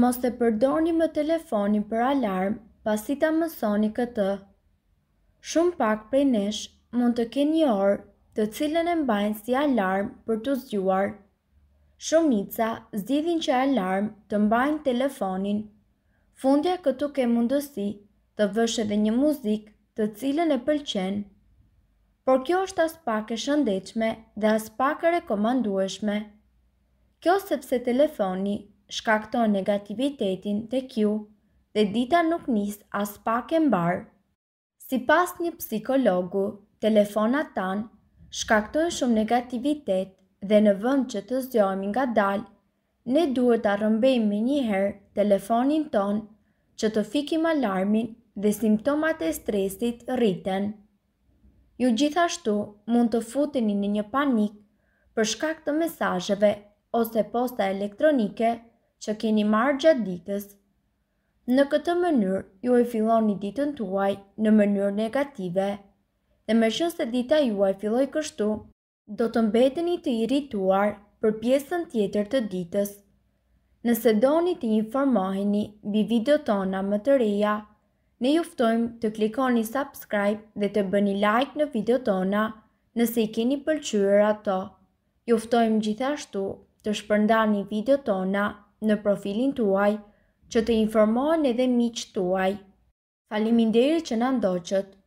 mos e përdorni më telefonin për alarm pasi ta mësoni këtë. Shumë pak prej nesh mund të keni një orë të cilën e mbajnë si alarm për të zgjuar. Shumica zgjidhin që alarm të mbajnë telefonin. Fundja këtu ke mundësi të vësh edhe një muzikë të cilën e pëlqen. Por kjo është as pak e shëndetshme dhe as pak e rekomandueshme. Kjo sepse telefoni shkakton negativitetin të kju dhe dita nuk nis as pak e mbar. Si pas një psikologu, telefonat tan shkaktojnë shumë negativitet dhe në vënd që të zjojmë nga dalë, ne duhet të rëmbejmë njëherë telefonin ton që të fikim alarmin dhe simptomat e stresit rriten. Ju gjithashtu mund të futeni në një panik për shkak të mesazheve ose posta elektronike që keni marrë gjatë ditës. Në këtë mënyrë, ju e filon një ditën tuaj në mënyrë negative, dhe me shumë se dita juaj filoj kështu, do të mbeteni të irrituar për pjesën tjetër të ditës. Nëse doni të informoheni bi video tona më të reja, ne juftojmë të klikoni subscribe dhe të bëni like në video tona nëse i keni pëlqyër ato. Juftojmë gjithashtu të shpërndani video tona në profilin tuaj që të informohen edhe miqë tuaj. Falimin deri që në ndoqët.